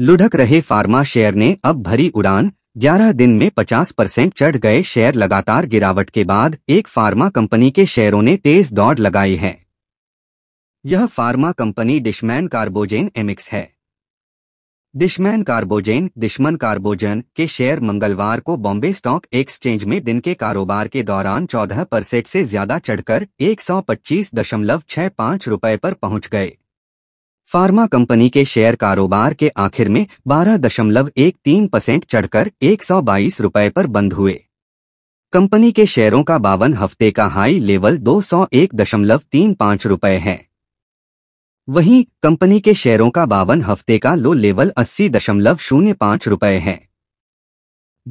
लुढ़क रहे pharma share ने अब भरी उड़ान 11 दिन में 50 परसेंट चढ़ गए शेयर लगातार गिरावट के बाद एक फार्मा कंपनी के शेयरों ने तेज दौड़ लगाई है यह फार्मा कंपनी डिशमैन कार्बोजेन एमिक्स है डिशमैन कार्बोजेन दिशमन कार्बोजन के शेयर मंगलवार को बॉम्बे स्टॉक एक्सचेंज में दिन के कारोबार के दौरान 14 परसेंट से ज्यादा चढ़कर एक रुपए पर पहुंच गए फार्मा कंपनी के शेयर कारोबार के आखिर में 12.13 परसेंट चढ़कर एक सौ रुपए पर बंद हुए कंपनी के शेयरों का बावन हफ्ते का हाई लेवल 201.35 रुपए है वहीं कंपनी के शेयरों का बावन हफ्ते का लो लेवल 80.05 रुपए है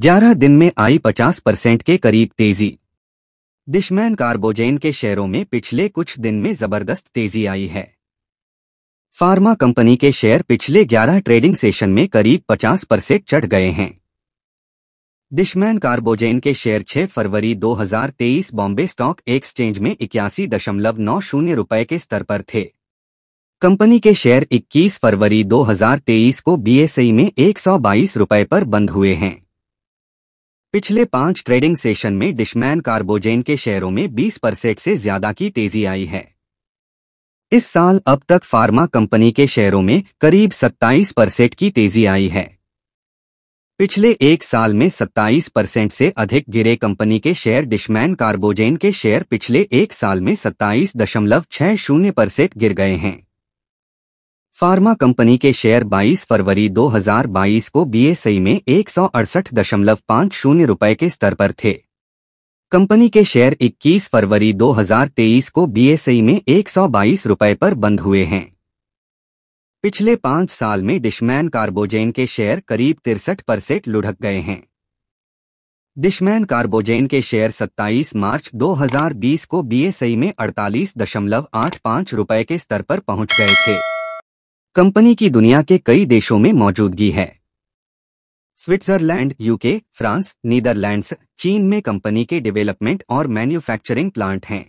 11 दिन में आई 50 परसेंट के करीब तेजी दिशमैन कार्बोजेन के शेयरों में पिछले कुछ दिन में जबरदस्त तेजी आई है फार्मा कंपनी के शेयर पिछले 11 ट्रेडिंग सेशन में करीब 50 परसेंट चढ़ गए हैं डिशमैन कार्बोजेन के शेयर 6 फरवरी 2023 बॉम्बे स्टॉक एक्सचेंज में इक्यासी दशमलव नौ शून्य रुपये के स्तर पर थे कंपनी के शेयर 21 फरवरी 2023 को बीएसई में 122 रुपए पर बंद हुए हैं पिछले पांच ट्रेडिंग सेशन में डिशमैन कार्बोजेन के शेयरों में 20 परसेंट से ज्यादा की तेजी आई है इस साल अब तक फार्मा कंपनी के शेयरों में करीब 27 परसेंट की तेजी आई है पिछले एक साल में 27 परसेंट से अधिक गिरे कंपनी के शेयर डिशमैन कार्बोजेन के शेयर पिछले एक साल में शून्य परसेंट गिर गए हैं फार्मा कंपनी के शेयर 22 फरवरी 2022 को बीएसई में एक रुपए के स्तर पर थे कंपनी के शेयर 21 फरवरी 2023 को बीएसई में एक सौ रुपए पर बंद हुए हैं पिछले पांच साल में डिशमैन कार्बोजेन के शेयर करीब तिरसठ परसेंट लुढ़क गए हैं डिशमैन कार्बोजेन के शेयर 27 मार्च 2020 को बीएसई में 48.85 रुपए के स्तर पर पहुंच गए थे कंपनी की दुनिया के कई देशों में मौजूदगी है स्विट्जरलैंड यूके फ्रांस नीदरलैंड्स चीन में कंपनी के डेवलपमेंट और मैन्युफैक्चरिंग प्लांट हैं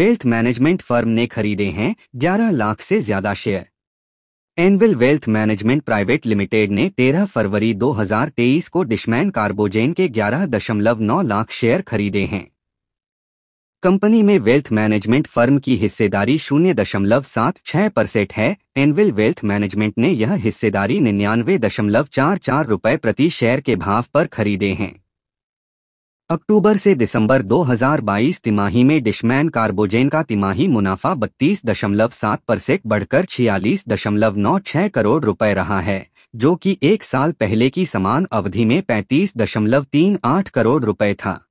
वेल्थ मैनेजमेंट फर्म ने खरीदे हैं 11 लाख से ज्यादा share Anvil wealth management private limited ने 13 फरवरी 2023 को डिशमैन कार्बोजेन के 11.9 लाख शेयर खरीदे हैं कंपनी में वेल्थ मैनेजमेंट फर्म की हिस्सेदारी शून्य दशमलव सात छह परसेंट है एनविल वेल्थ मैनेजमेंट ने यह हिस्सेदारी निन्यानवे दशमलव चार चार रूपए प्रति शेयर के भाव पर खरीदे हैं अक्टूबर से दिसंबर 2022 तिमाही में डिशमैन कार्बोजेन का तिमाही मुनाफा बत्तीस दशमलव सात परसेंट बढ़कर छियालीस दशमलव नौ छह करोड़ रुपए रहा है जो कि एक साल पहले की समान अवधि में पैंतीस दशमलव तीन आठ करोड़ रुपए था